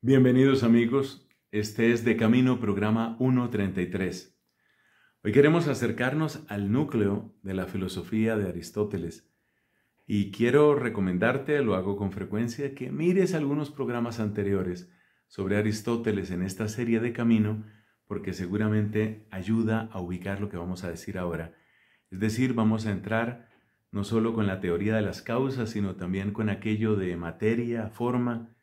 Bienvenidos amigos, este es De Camino, programa 133. Hoy queremos acercarnos al núcleo de la filosofía de Aristóteles y quiero recomendarte, lo hago con frecuencia, que mires algunos programas anteriores sobre Aristóteles en esta serie de Camino porque seguramente ayuda a ubicar lo que vamos a decir ahora. Es decir, vamos a entrar no solo con la teoría de las causas, sino también con aquello de materia, forma,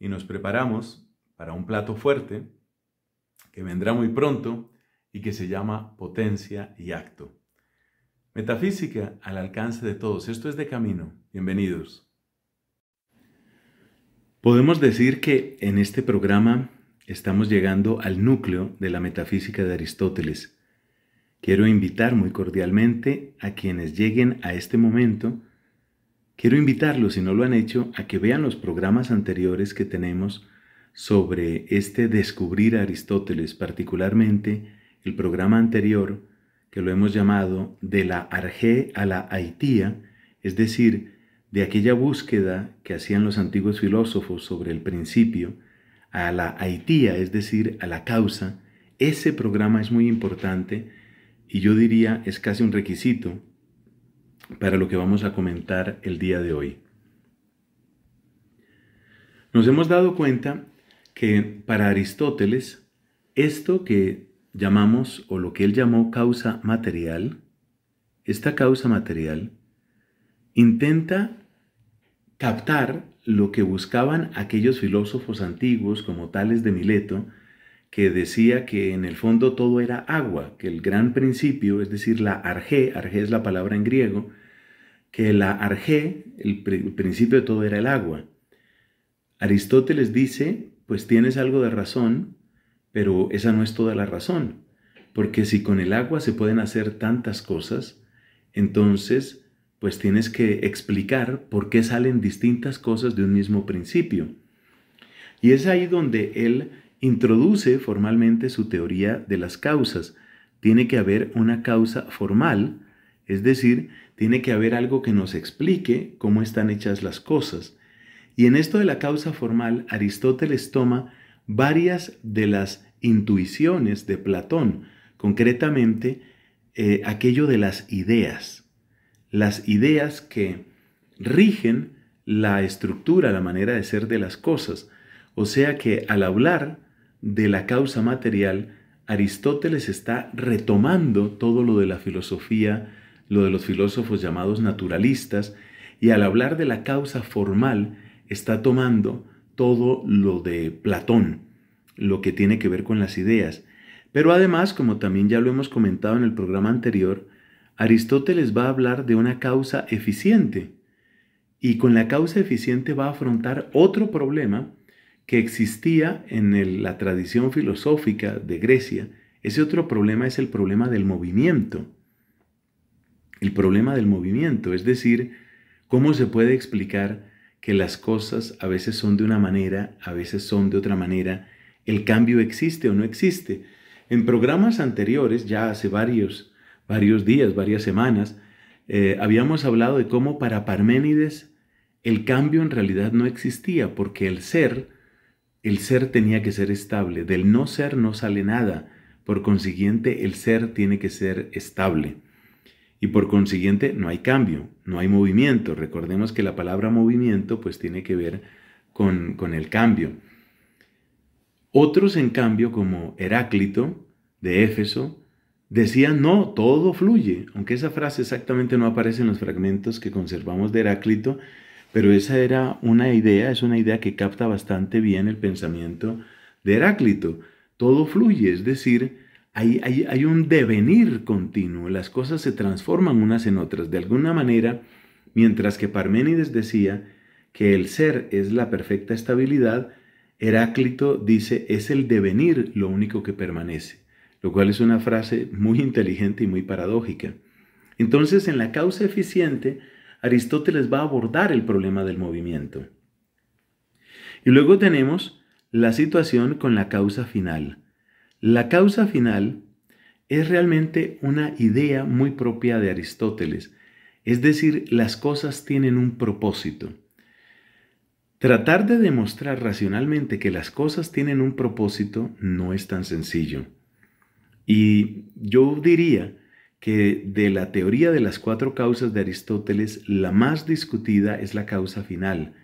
y nos preparamos para un plato fuerte que vendrá muy pronto y que se llama potencia y acto. Metafísica al alcance de todos. Esto es de camino. Bienvenidos. Podemos decir que en este programa estamos llegando al núcleo de la metafísica de Aristóteles. Quiero invitar muy cordialmente a quienes lleguen a este momento Quiero invitarlos, si no lo han hecho, a que vean los programas anteriores que tenemos sobre este descubrir a Aristóteles, particularmente el programa anterior que lo hemos llamado de la Arge a la Haitía, es decir, de aquella búsqueda que hacían los antiguos filósofos sobre el principio a la Haitía, es decir, a la causa. Ese programa es muy importante y yo diría es casi un requisito para lo que vamos a comentar el día de hoy. Nos hemos dado cuenta que para Aristóteles, esto que llamamos o lo que él llamó causa material, esta causa material, intenta captar lo que buscaban aquellos filósofos antiguos como tales de Mileto, que decía que en el fondo todo era agua, que el gran principio, es decir, la arge, arge es la palabra en griego, que la arge, el, principio de todo era el agua. Aristóteles dice, pues tienes algo de razón, pero esa no es toda la razón, porque si con el agua se pueden hacer tantas cosas, entonces pues tienes que explicar por qué salen distintas cosas de un mismo principio. Y es ahí donde él introduce formalmente su teoría de las causas. Tiene que haber una causa formal, es decir, tiene que haber algo que nos explique cómo están hechas las cosas. Y en esto de la causa formal, Aristóteles toma varias de las intuiciones de Platón, concretamente eh, aquello de las ideas, las ideas que rigen la estructura, la manera de ser de las cosas. O sea que al hablar de la causa material, Aristóteles está retomando todo lo de la filosofía lo de los filósofos llamados naturalistas, y al hablar de la causa formal está tomando todo lo de Platón, lo que tiene que ver con las ideas. Pero además, como también ya lo hemos comentado en el programa anterior, Aristóteles va a hablar de una causa eficiente y con la causa eficiente va a afrontar otro problema que existía en la tradición filosófica de Grecia. Ese otro problema es el problema del movimiento el problema del movimiento, es decir, cómo se puede explicar que las cosas a veces son de una manera, a veces son de otra manera, el cambio existe o no existe. En programas anteriores, ya hace varios, varios días, varias semanas, eh, habíamos hablado de cómo para Parménides el cambio en realidad no existía, porque el ser, el ser tenía que ser estable, del no ser no sale nada, por consiguiente el ser tiene que ser estable. Y por consiguiente no hay cambio, no hay movimiento. Recordemos que la palabra movimiento pues tiene que ver con, con el cambio. Otros en cambio como Heráclito de Éfeso decían no, todo fluye, aunque esa frase exactamente no aparece en los fragmentos que conservamos de Heráclito, pero esa era una idea, es una idea que capta bastante bien el pensamiento de Heráclito. Todo fluye, es decir, hay, un devenir continuo, las cosas se transforman unas en otras. De alguna manera, mientras que Parménides decía que el ser es la perfecta estabilidad, Heráclito dice es el devenir lo único que permanece, lo cual es una frase muy inteligente y muy paradójica. Entonces, en la causa eficiente, Aristóteles va a abordar el problema del movimiento. Y luego tenemos la situación con la causa final. La causa final es realmente una idea muy propia de Aristóteles, es decir, las cosas tienen un propósito. Tratar de demostrar racionalmente que las cosas tienen un propósito no es tan sencillo. Y yo diría que de la teoría de las cuatro causas de Aristóteles, la más discutida es la causa final.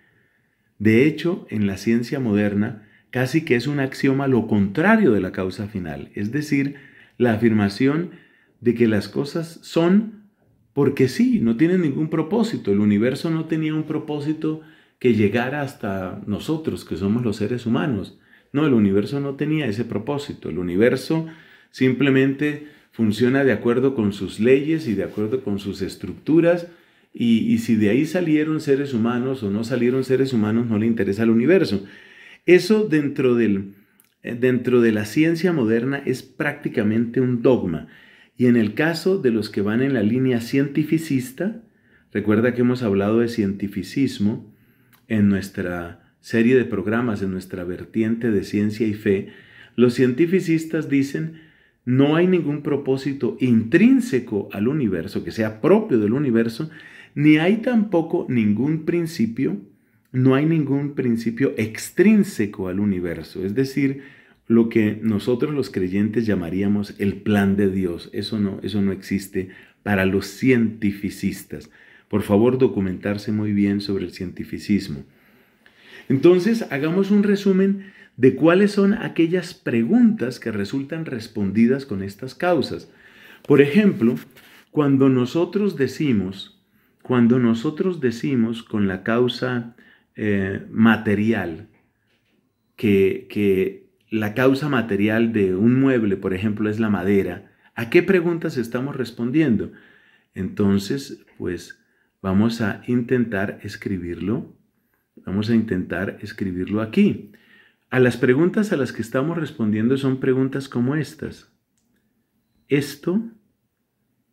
De hecho, en la ciencia moderna, casi que es un axioma lo contrario de la causa final, es decir, la afirmación de que las cosas son porque sí, no tienen ningún propósito. El universo no tenía un propósito que llegara hasta nosotros, que somos los seres humanos. No, el universo no tenía ese propósito. El universo simplemente funciona de acuerdo con sus leyes y de acuerdo con sus estructuras. Y, y si de ahí salieron seres humanos o no salieron seres humanos, no le interesa al universo. Eso dentro, del, eh, dentro de la ciencia moderna es prácticamente un dogma. Y en el caso de los que van en la línea cientificista, recuerda que hemos hablado de cientificismo en nuestra serie de programas, en nuestra vertiente de ciencia y fe, los cientificistas dicen no hay ningún propósito intrínseco al universo, que sea propio del universo, ni hay tampoco ningún principio no hay ningún principio extrínseco al universo, es decir, lo que nosotros los creyentes llamaríamos el plan de Dios. Eso no, eso no existe para los cientificistas. Por favor, documentarse muy bien sobre el cientificismo. Entonces, hagamos un resumen de cuáles son aquellas preguntas que resultan respondidas con estas causas. Por ejemplo, cuando nosotros decimos, cuando nosotros decimos con la causa eh, material, que, que la causa material de un mueble, por ejemplo, es la madera, ¿a qué preguntas estamos respondiendo? Entonces, pues vamos a intentar escribirlo, vamos a intentar escribirlo aquí. A las preguntas a las que estamos respondiendo son preguntas como estas. ¿Esto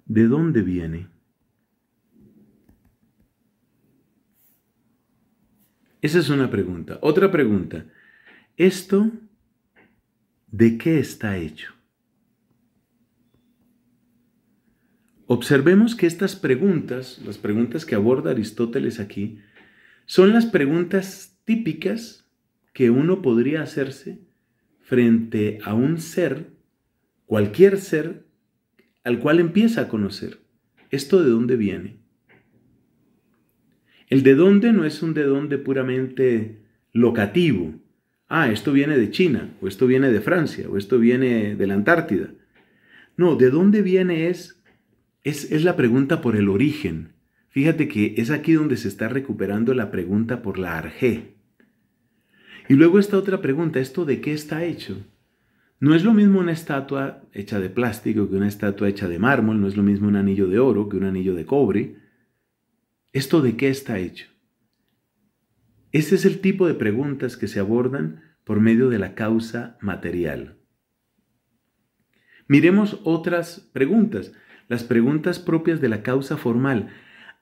de dónde viene? Esa es una pregunta. Otra pregunta. ¿Esto de qué está hecho? Observemos que estas preguntas, las preguntas que aborda Aristóteles aquí, son las preguntas típicas que uno podría hacerse frente a un ser, cualquier ser, al cual empieza a conocer. ¿Esto de dónde viene? El de dónde no es un de dónde puramente locativo. Ah, esto viene de China, o esto viene de Francia, o esto viene de la Antártida. No, de dónde viene es, es, la pregunta por el origen. Fíjate que es aquí donde se está recuperando la pregunta por la arjé. Y luego esta otra pregunta, ¿esto de qué está hecho? No es lo mismo una estatua hecha de plástico que una estatua hecha de mármol, no es lo mismo un anillo de oro que un anillo de cobre, ¿Esto de qué está hecho? Ese es el tipo de preguntas que se abordan por medio de la causa material. Miremos otras preguntas, las preguntas propias de la causa formal.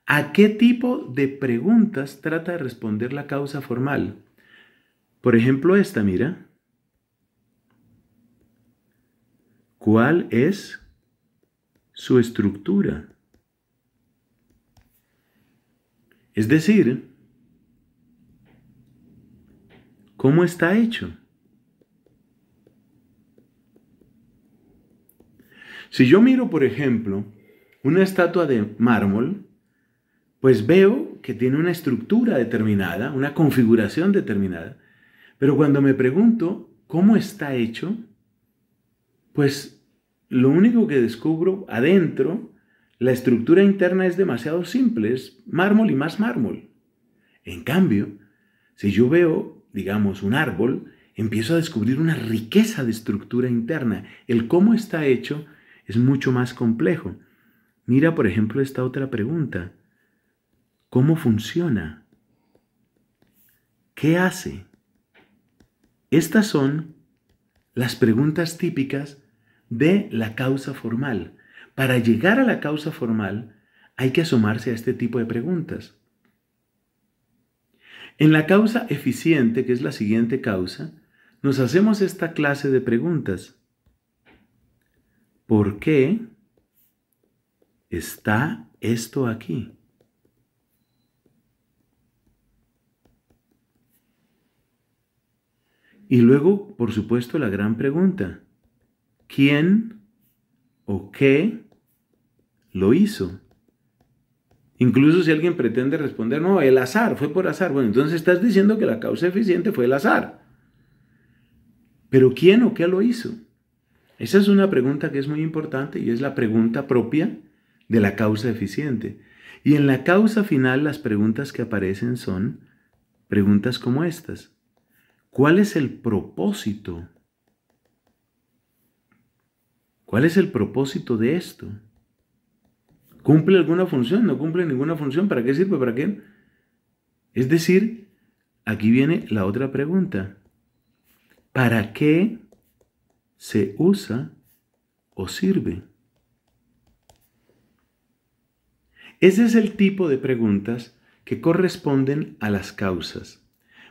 ¿A qué tipo de preguntas trata de responder la causa formal? Por ejemplo, esta, mira. ¿Cuál es su estructura? Es decir, ¿cómo está hecho? Si yo miro, por ejemplo, una estatua de mármol, pues veo que tiene una estructura determinada, una configuración determinada. Pero cuando me pregunto cómo está hecho, pues lo único que descubro adentro la estructura interna es demasiado simple, es mármol y más mármol. En cambio, si yo veo, digamos, un árbol, empiezo a descubrir una riqueza de estructura interna. El cómo está hecho es mucho más complejo. Mira, por ejemplo, esta otra pregunta. ¿Cómo funciona? ¿Qué hace? Estas son las preguntas típicas de la causa formal. Para llegar a la causa formal hay que asomarse a este tipo de preguntas. En la causa eficiente, que es la siguiente causa, nos hacemos esta clase de preguntas. ¿Por qué está esto aquí? Y luego, por supuesto, la gran pregunta. ¿Quién o qué lo hizo. Incluso si alguien pretende responder, no, el azar, fue por azar. Bueno, entonces estás diciendo que la causa eficiente fue el azar. Pero ¿quién o qué lo hizo? Esa es una pregunta que es muy importante y es la pregunta propia de la causa eficiente. Y en la causa final las preguntas que aparecen son preguntas como estas. ¿Cuál es el propósito ¿Cuál es el propósito de esto? ¿Cumple alguna función? ¿No cumple ninguna función? ¿Para qué sirve? ¿Para qué? Es decir, aquí viene la otra pregunta. ¿Para qué se usa o sirve? Ese es el tipo de preguntas que corresponden a las causas.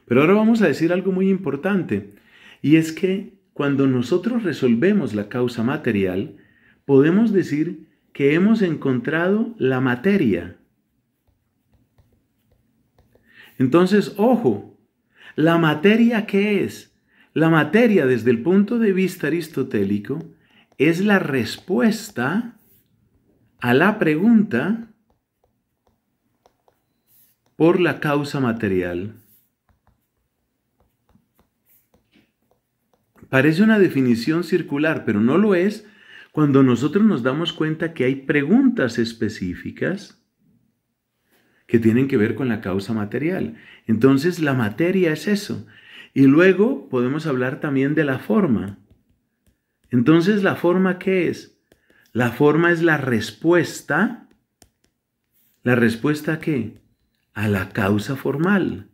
Pero ahora vamos a decir algo muy importante, y es que cuando nosotros resolvemos la causa material, podemos decir que hemos encontrado la materia. Entonces, ojo, ¿la materia qué es? La materia desde el punto de vista aristotélico es la respuesta a la pregunta por la causa material. Parece una definición circular, pero no lo es cuando nosotros nos damos cuenta que hay preguntas específicas que tienen que ver con la causa material. Entonces la materia es eso. Y luego podemos hablar también de la forma. Entonces la forma qué es? La forma es la respuesta. ¿La respuesta a qué? A la causa formal.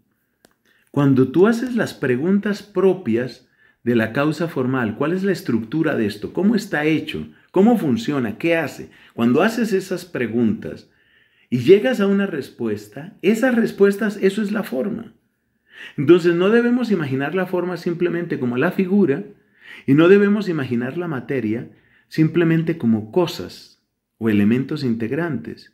Cuando tú haces las preguntas propias, de la causa formal, cuál es la estructura de esto, cómo está hecho, cómo funciona, qué hace. Cuando haces esas preguntas y llegas a una respuesta, esas respuestas, eso es la forma. Entonces no debemos imaginar la forma simplemente como la figura y no debemos imaginar la materia simplemente como cosas o elementos integrantes.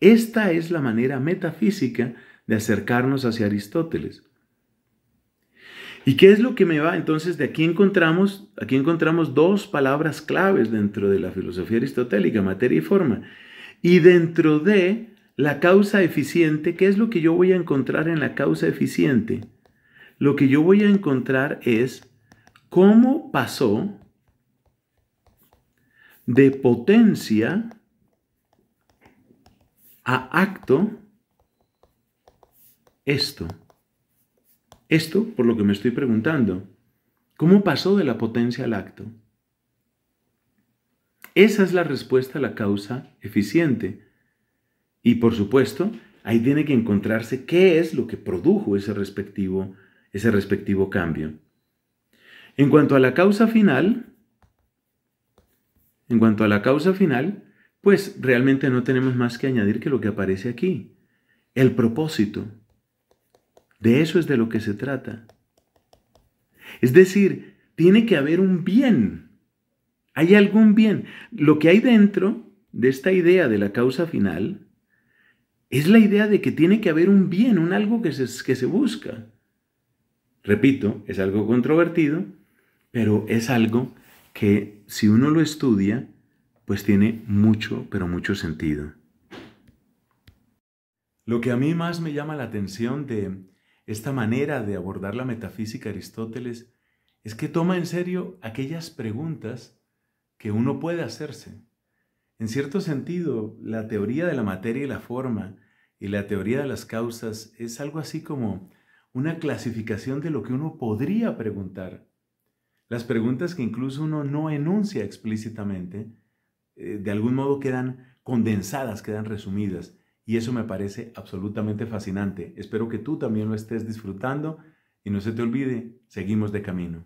Esta es la manera metafísica de acercarnos hacia Aristóteles. ¿Y qué es lo que me va? Entonces, de aquí encontramos, aquí encontramos dos palabras claves dentro de la filosofía aristotélica, materia y forma. Y dentro de la causa eficiente, ¿qué es lo que yo voy a encontrar en la causa eficiente? Lo que yo voy a encontrar es cómo pasó de potencia a acto esto. Esto por lo que me estoy preguntando. ¿Cómo pasó de la potencia al acto? Esa es la respuesta a la causa eficiente. Y por supuesto, ahí tiene que encontrarse qué es lo que produjo ese respectivo, ese respectivo cambio. En cuanto a la causa final, en cuanto a la causa final, pues realmente no tenemos más que añadir que lo que aparece aquí, el propósito. De eso es de lo que se trata. Es decir, tiene que haber un bien. Hay algún bien. Lo que hay dentro de esta idea de la causa final es la idea de que tiene que haber un bien, un algo que se, que se busca. Repito, es algo controvertido, pero es algo que si uno lo estudia, pues tiene mucho, pero mucho sentido. Lo que a mí más me llama la atención de esta manera de abordar la metafísica Aristóteles es que toma en serio aquellas preguntas que uno puede hacerse. En cierto sentido, la teoría de la materia y la forma y la teoría de las causas es algo así como una clasificación de lo que uno podría preguntar. Las preguntas que incluso uno no enuncia explícitamente, eh, de algún modo quedan condensadas, quedan resumidas. Y eso me parece absolutamente fascinante. Espero que tú también lo estés disfrutando y no se te olvide, seguimos de camino.